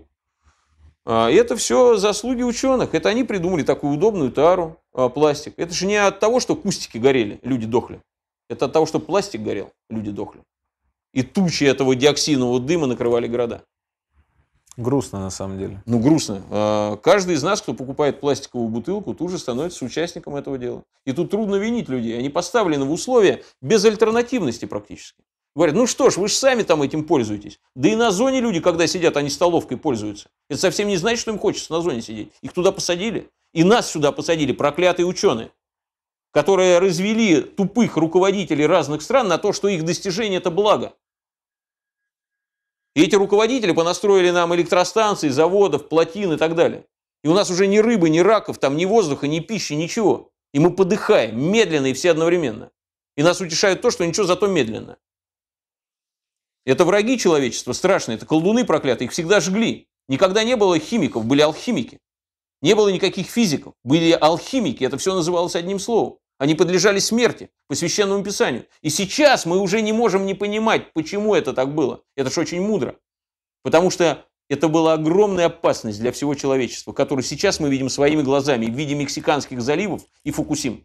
А, это все заслуги ученых. Это они придумали такую удобную тару, а, пластик. Это же не от того, что кустики горели, люди дохли. Это от того, что пластик горел, люди дохли. И тучи этого диоксинового дыма накрывали города. Грустно, на самом деле. Ну, грустно. А, каждый из нас, кто покупает пластиковую бутылку, тут же становится участником этого дела. И тут трудно винить людей. Они поставлены в условия без альтернативности практически. Говорят, ну что ж, вы же сами там этим пользуетесь. Да и на зоне люди, когда сидят, они столовкой пользуются. Это совсем не значит, что им хочется на зоне сидеть. Их туда посадили. И нас сюда посадили, проклятые ученые, которые развели тупых руководителей разных стран на то, что их достижение – это благо. И эти руководители понастроили нам электростанции, заводов, плотин и так далее. И у нас уже ни рыбы, ни раков, там ни воздуха, ни пищи, ничего. И мы подыхаем медленно и все одновременно. И нас утешают то, что ничего зато медленно. Это враги человечества страшные, это колдуны проклятые, их всегда жгли. Никогда не было химиков, были алхимики. Не было никаких физиков, были алхимики, это все называлось одним словом. Они подлежали смерти по священному писанию. И сейчас мы уже не можем не понимать, почему это так было. Это же очень мудро. Потому что это была огромная опасность для всего человечества, которую сейчас мы видим своими глазами в виде мексиканских заливов и Фукусим.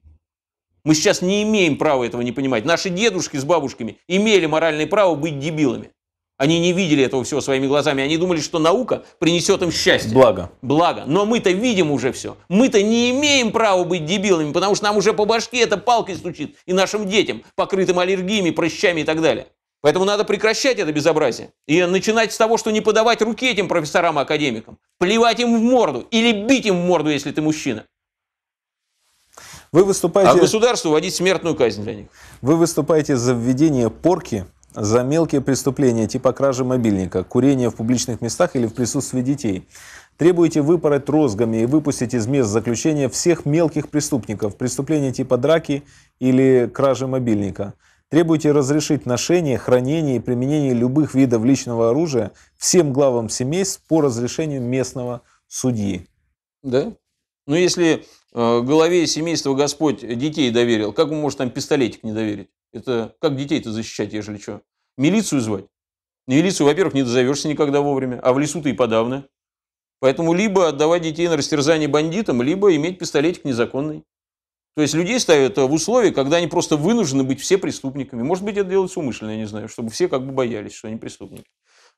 Мы сейчас не имеем права этого не понимать. Наши дедушки с бабушками имели моральное право быть дебилами. Они не видели этого всего своими глазами. Они думали, что наука принесет им счастье. Благо. Благо. Но мы-то видим уже все. Мы-то не имеем права быть дебилами, потому что нам уже по башке эта палкой стучит. И нашим детям, покрытым аллергиями, прыщами и так далее. Поэтому надо прекращать это безобразие. И начинать с того, что не подавать руки этим профессорам и академикам. Плевать им в морду. Или бить им в морду, если ты мужчина. Вы выступаете... А государству вводить смертную казнь для них. Вы выступаете за введение порки за мелкие преступления типа кражи мобильника, курения в публичных местах или в присутствии детей. Требуете выпороть розгами и выпустить из мест заключения всех мелких преступников, преступления типа драки или кражи мобильника. Требуете разрешить ношение, хранение и применение любых видов личного оружия всем главам семейств по разрешению местного судьи. Да. Ну, если Э, главе семейства Господь детей доверил, как он может там пистолетик не доверить? Это как детей-то защищать, ежели что? Милицию звать? Милицию, во-первых, не дозовешься никогда вовремя, а в лесу то и подавно. Поэтому либо отдавать детей на растерзание бандитам, либо иметь пистолетик незаконный. То есть людей ставят э, в условия, когда они просто вынуждены быть все преступниками. Может быть, это делается умышленно, я не знаю, чтобы все как бы боялись, что они преступники.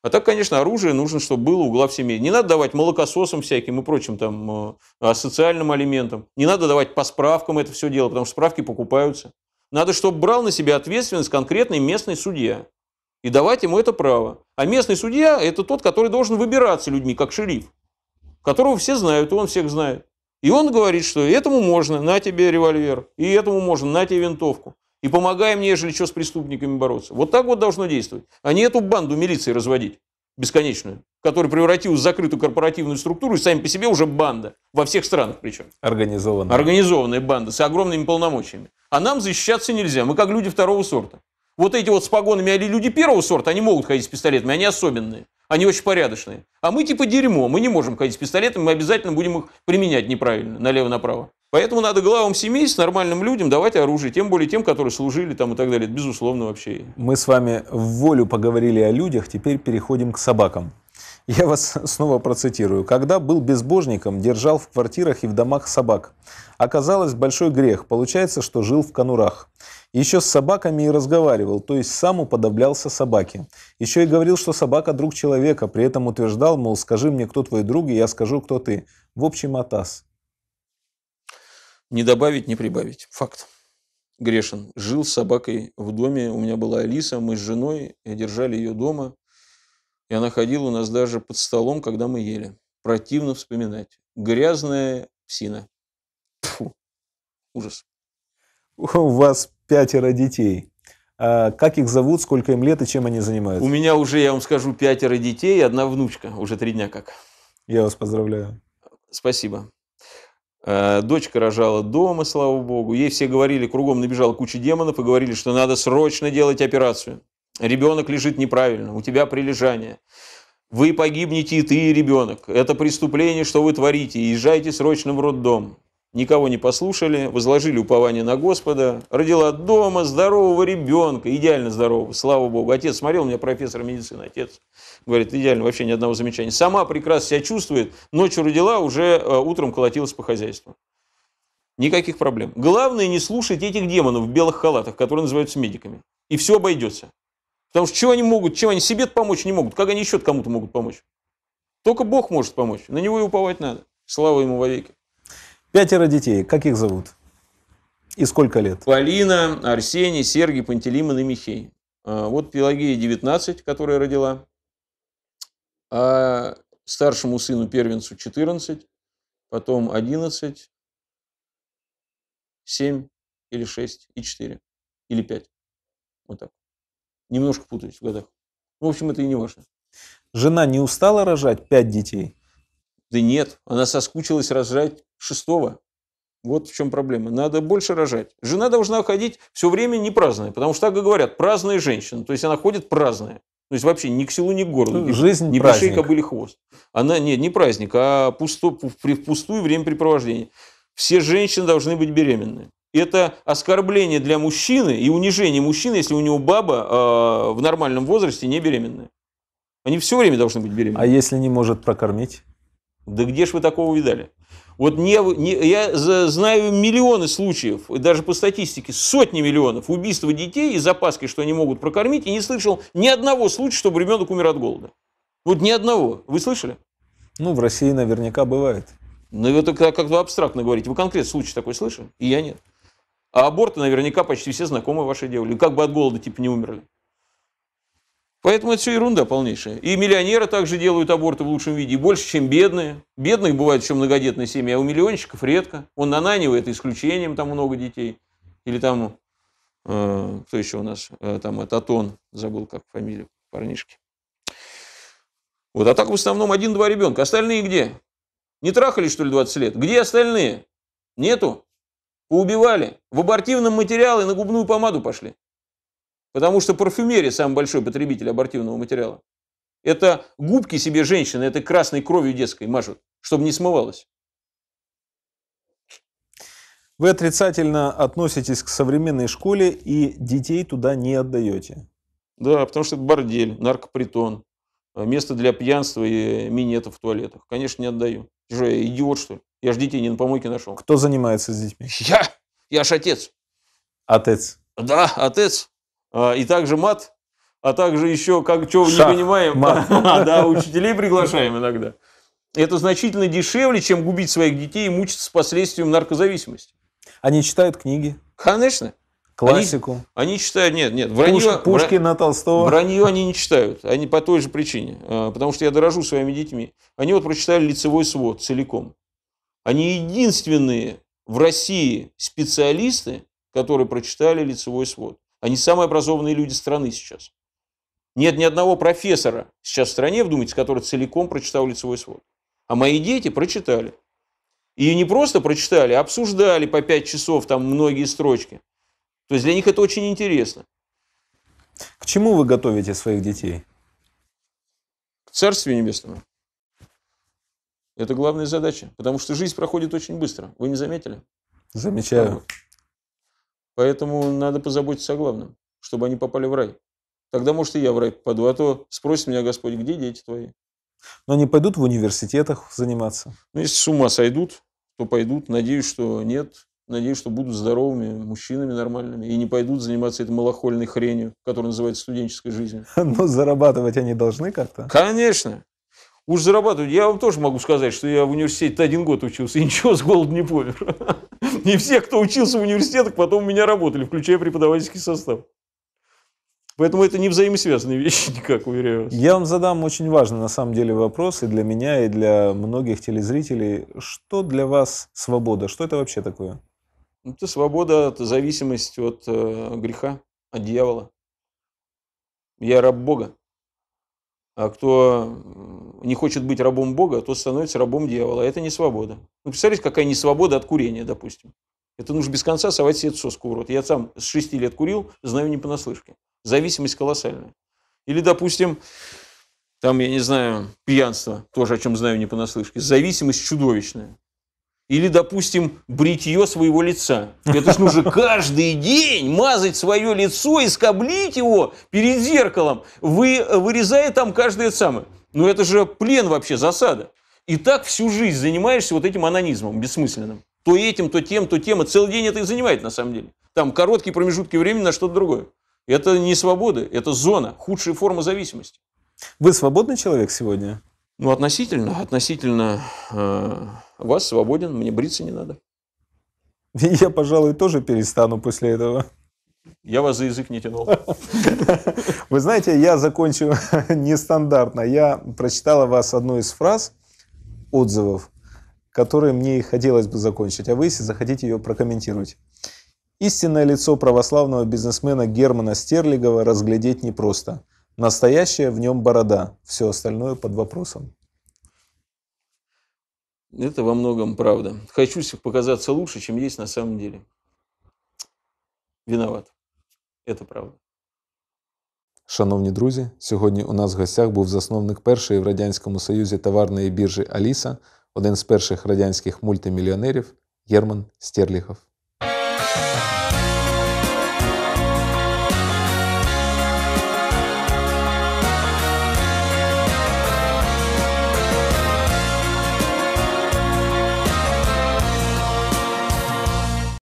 А так, конечно, оружие нужно, чтобы было у глав семей. Не надо давать молокососам всяким и прочим там э, а, социальным алиментам. Не надо давать по справкам это все дело, потому что справки покупаются. Надо, чтобы брал на себя ответственность конкретный местный судья. И давать ему это право. А местный судья – это тот, который должен выбираться людьми, как шериф. Которого все знают, и он всех знает. И он говорит, что этому можно, на тебе револьвер, и этому можно, на тебе винтовку и помогаем, нежели что с преступниками бороться. Вот так вот должно действовать. А не эту банду милиции разводить бесконечную, которая превратилась в закрытую корпоративную структуру, и сами по себе уже банда, во всех странах причем. Организованная. Организованная банда с огромными полномочиями. А нам защищаться нельзя, мы как люди второго сорта. Вот эти вот с погонами, или а люди первого сорта, они могут ходить с пистолетами, они особенные, они очень порядочные. А мы типа дерьмо, мы не можем ходить с пистолетами, мы обязательно будем их применять неправильно, налево-направо. Поэтому надо главам семейств, нормальным людям давать оружие, тем более тем, которые служили там и так далее. Это безусловно вообще. Мы с вами в волю поговорили о людях, теперь переходим к собакам. Я вас снова процитирую. «Когда был безбожником, держал в квартирах и в домах собак. Оказалось, большой грех. Получается, что жил в конурах. Еще с собаками и разговаривал, то есть сам уподоблялся собаке. Еще и говорил, что собака – друг человека. При этом утверждал, мол, скажи мне, кто твой друг, и я скажу, кто ты. В общем, атас. Не добавить, не прибавить. Факт. Грешен. Жил с собакой в доме. У меня была Алиса, мы с женой держали ее дома. И она ходила у нас даже под столом, когда мы ели. Противно вспоминать. Грязная псина. Фу. Ужас. У вас пятеро детей. А как их зовут, сколько им лет и чем они занимаются? У меня уже, я вам скажу, пятеро детей и одна внучка. Уже три дня как. Я вас поздравляю. Спасибо. Э, дочка рожала дома, слава богу. Ей все говорили, кругом набежала куча демонов и говорили, что надо срочно делать операцию. Ребенок лежит неправильно, у тебя прилежание. Вы погибнете и ты, и ребенок. Это преступление, что вы творите. Езжайте срочно в роддом никого не послушали, возложили упование на Господа, родила дома здорового ребенка, идеально здорового, слава Богу. Отец смотрел, у меня профессор медицины, отец, говорит, идеально, вообще ни одного замечания. Сама прекрасно себя чувствует, ночью родила, уже э, утром колотилась по хозяйству. Никаких проблем. Главное не слушать этих демонов в белых халатах, которые называются медиками. И все обойдется. Потому что чего они могут, чем они себе помочь не могут, как они еще кому-то могут помочь. Только Бог может помочь, на него и уповать надо. Слава ему во веки. Пятеро детей. Как их зовут? И сколько лет? Полина, Арсений, Сергий, Пантелеймон и Михей. А, вот Пелагея 19, которая родила. А старшему сыну первенцу 14, потом 11, 7 или 6 и 4 или 5. Вот так. Немножко путаюсь в годах. В общем, это и не важно. Жена не устала рожать 5 детей? Да нет, она соскучилась рожать шестого. Вот в чем проблема. Надо больше рожать. Жена должна ходить все время не праздная, потому что так и говорят, праздная женщина. То есть она ходит праздная. То есть вообще ни к селу, ни к городу. Жизнь не праздник. Не были хвост. Она, нет, не праздник, а пусто, при, пустую времяпрепровождение. Все женщины должны быть беременны. Это оскорбление для мужчины и унижение мужчины, если у него баба э, в нормальном возрасте не беременная. Они все время должны быть беременны. А если не может прокормить? Да где ж вы такого видали? Вот не, не, я знаю миллионы случаев, даже по статистике, сотни миллионов убийства детей из опаски, что они могут прокормить, и не слышал ни одного случая, чтобы ребенок умер от голода. Вот ни одного. Вы слышали? Ну, в России наверняка бывает. Ну, это как вы абстрактно говорите, Вы конкретный случай такой слышали? И я нет. А аборты наверняка почти все знакомые ваши делали. Как бы от голода типа не умерли. Поэтому это все ерунда полнейшая. И миллионеры также делают аборты в лучшем виде, и больше, чем бедные. Бедных бывает еще многодетные семьи, а у миллионщиков редко. Он нананивает исключением, там много детей. Или там, э, кто еще у нас, э, там, это Атон, забыл как фамилию парнишки. Вот, а так в основном один-два ребенка. Остальные где? Не трахали, что ли, 20 лет? Где остальные? Нету? Поубивали. В абортивном материалы на губную помаду пошли. Потому что парфюмерия самый большой потребитель абортивного материала. Это губки себе женщины этой красной кровью детской мажут, чтобы не смывалось. Вы отрицательно относитесь к современной школе и детей туда не отдаете. Да, потому что это бордель, наркопритон, э, место для пьянства и минетов в туалетах. Конечно, не отдаю. Ты же я идиот, что ли? Я же детей не на помойке нашел. Кто занимается с детьми? Я! Я ж отец. Отец? Да, отец. А, и также мат, а также еще, как чего Шах, не понимаем, а, да, учителей приглашаем иногда. Это значительно дешевле, чем губить своих детей и мучиться с последствием наркозависимости. Они читают книги. Конечно. Классику. Они, они читают, нет, нет. Вранье, Пуш, Пушкина, вра... Толстого. Вранье они не читают, они по той же причине, а, потому что я дорожу своими детьми. Они вот прочитали «Лицевой свод» целиком. Они единственные в России специалисты, которые прочитали «Лицевой свод». Они самые образованные люди страны сейчас. Нет ни одного профессора сейчас в стране, вдумайтесь, который целиком прочитал лицевой свод. А мои дети прочитали. И не просто прочитали, а обсуждали по пять часов там многие строчки. То есть для них это очень интересно. К чему вы готовите своих детей? К Царствию Небесному. Это главная задача, потому что жизнь проходит очень быстро. Вы не заметили? Замечаю. Поэтому надо позаботиться о главном, чтобы они попали в рай. Тогда, может, и я в рай попаду, а то спросит меня Господь, где дети твои? Но они пойдут в университетах заниматься? Ну, если с ума сойдут, то пойдут. Надеюсь, что нет. Надеюсь, что будут здоровыми, мужчинами нормальными и не пойдут заниматься этой малохольной хренью, которая называется студенческой жизнью. Но зарабатывать они должны как-то? Конечно! уж зарабатывают. Я вам тоже могу сказать, что я в университете один год учился и ничего с голоду не помер. И все, кто учился в университетах, потом у меня работали, включая преподавательский состав. Поэтому это не взаимосвязанные вещи никак, уверяю вас. Я вам задам очень важный, на самом деле, вопрос и для меня, и для многих телезрителей. Что для вас свобода? Что это вообще такое? Это свобода, это зависимость от э, греха, от дьявола. Я раб Бога. А кто не хочет быть рабом Бога, тот становится рабом дьявола. Это не свобода. Ну, представляете, какая не свобода от курения, допустим. Это нужно без конца совать себе соску в рот. Я сам с 6 лет курил, знаю не понаслышке. Зависимость колоссальная. Или, допустим, там, я не знаю, пьянство, тоже о чем знаю не понаслышке. Зависимость чудовищная. Или, допустим, бритье своего лица. Это ж нужно каждый день мазать свое лицо и скоблить его перед зеркалом, вы, э, вырезая там каждое самое. Ну это же плен вообще, засада. И так всю жизнь занимаешься вот этим анонизмом бессмысленным. То этим, то тем, то тем. И целый день это и занимает на самом деле. Там короткие промежутки времени на что-то другое. Это не свобода, это зона, худшая форма зависимости. Вы свободный человек сегодня? Ну, относительно, относительно э, вас свободен, мне бриться не надо. Я, пожалуй, тоже перестану после этого. Я вас за язык не тянул. Вы знаете, я закончу нестандартно. Я прочитал прочитала вас одну из фраз, отзывов, которые мне и хотелось бы закончить, а вы, если захотите, ее прокомментировать. Истинное лицо православного бизнесмена Германа Стерлигова разглядеть непросто. Настоящая в нем борода, все остальное под вопросом. Это во многом правда. Хочу показаться лучше, чем есть на самом деле. Виноват. Это правда. Шановні друзі, сьогодні у нас в гостях був засновник першої в Радянському Союзі товарної біржі Аліса, один з перших радянських мультимільйонерів Єрман Стерліхов.